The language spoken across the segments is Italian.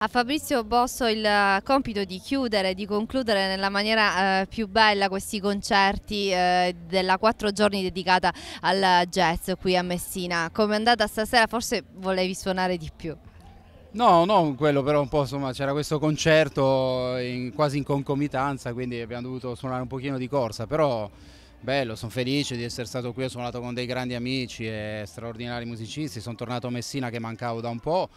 A Fabrizio Bosso il eh, compito di chiudere, di concludere nella maniera eh, più bella questi concerti eh, della quattro giorni dedicata al jazz qui a Messina. Come è andata stasera? Forse volevi suonare di più. No, non quello, però un po' insomma c'era questo concerto in, quasi in concomitanza, quindi abbiamo dovuto suonare un pochino di corsa, però bello, sono felice di essere stato qui, ho suonato con dei grandi amici e straordinari musicisti, sono tornato a Messina che mancavo da un po'.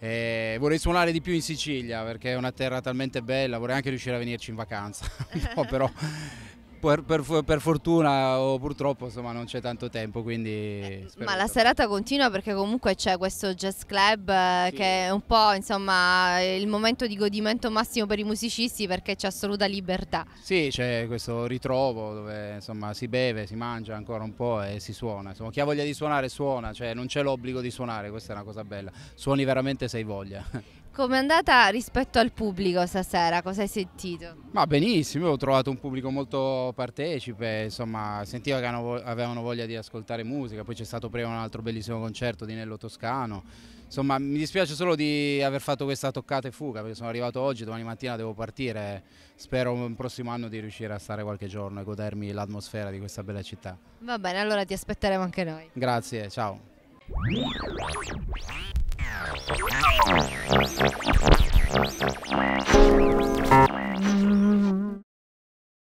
E vorrei suonare di più in Sicilia perché è una terra talmente bella, vorrei anche riuscire a venirci in vacanza, no, però per, per, per, fortuna o purtroppo insomma, non c'è tanto tempo quindi eh, ma la serata continua perché comunque c'è questo jazz club eh, sì. che è un po' insomma il momento di godimento massimo per i musicisti perché c'è assoluta libertà sì c'è questo ritrovo dove insomma si beve si mangia ancora un po' e si suona insomma chi ha voglia di suonare suona cioè non c'è l'obbligo di suonare questa è una cosa bella suoni veramente se hai voglia Com'è andata rispetto al pubblico stasera? Cosa hai sentito? Ma benissimo, ho trovato un pubblico molto partecipe, insomma, sentivo che avevano voglia di ascoltare musica, poi c'è stato prima un altro bellissimo concerto di Nello Toscano. Insomma, mi dispiace solo di aver fatto questa toccata e fuga, perché sono arrivato oggi, domani mattina devo partire. Spero un prossimo anno di riuscire a stare qualche giorno e godermi l'atmosfera di questa bella città. Va bene, allora ti aspetteremo anche noi. Grazie, ciao.